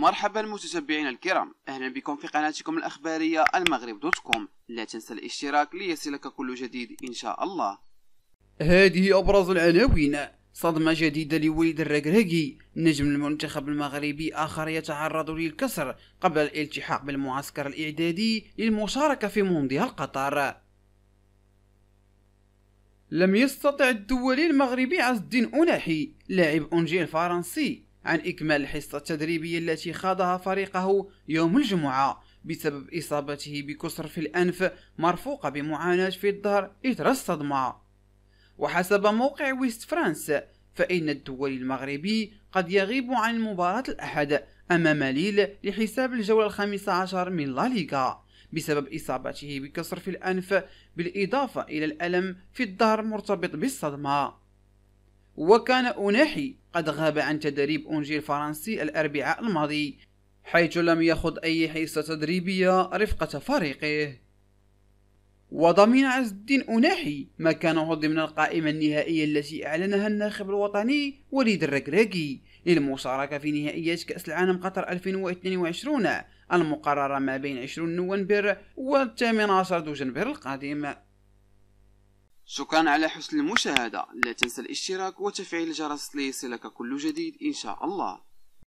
مرحبا المتتبعين الكرام اهلا بكم في قناتكم الاخباريه المغرب دوت كوم لا تنسى الاشتراك ليصلك كل جديد ان شاء الله هذه ابرز العناوين صدمه جديده لوليد الركراكي نجم المنتخب المغربي اخر يتعرض للكسر قبل الالتحاق بالمعسكر الاعدادي للمشاركه في مونديال قطر لم يستطع الدولي المغربي عز الدين أناحي لاعب انجيل الفرنسي عن إكمال الحصة التدريبية التي خاضها فريقه يوم الجمعة بسبب إصابته بكسر في الأنف مرفوقة بمعاناة في الظهر إثر الصدمة وحسب موقع ويست فرانس فإن الدولي المغربي قد يغيب عن مباراة الأحد أمام ليل لحساب الجولة الخامسة عشر من لا ليغا بسبب إصابته بكسر في الأنف بالإضافة إلى الألم في الظهر مرتبط بالصدمة وكان أوناحي قد غاب عن تدريب أونجي الفرنسي الأربعاء الماضي حيث لم يخض أي حصة تدريبية رفقة فريقه وضمن عز الدين أناحي مكانه ضمن القائمة النهائية التي أعلنها الناخب الوطني وليد الركراكي للمشاركة في نهائيات كأس العالم قطر 2022 المقررة ما بين 20 نوفمبر و 18 دجنبر القادم شكرا على حسن المشاهدة لا تنسى الاشتراك وتفعيل الجرس ليصلك كل جديد إن شاء الله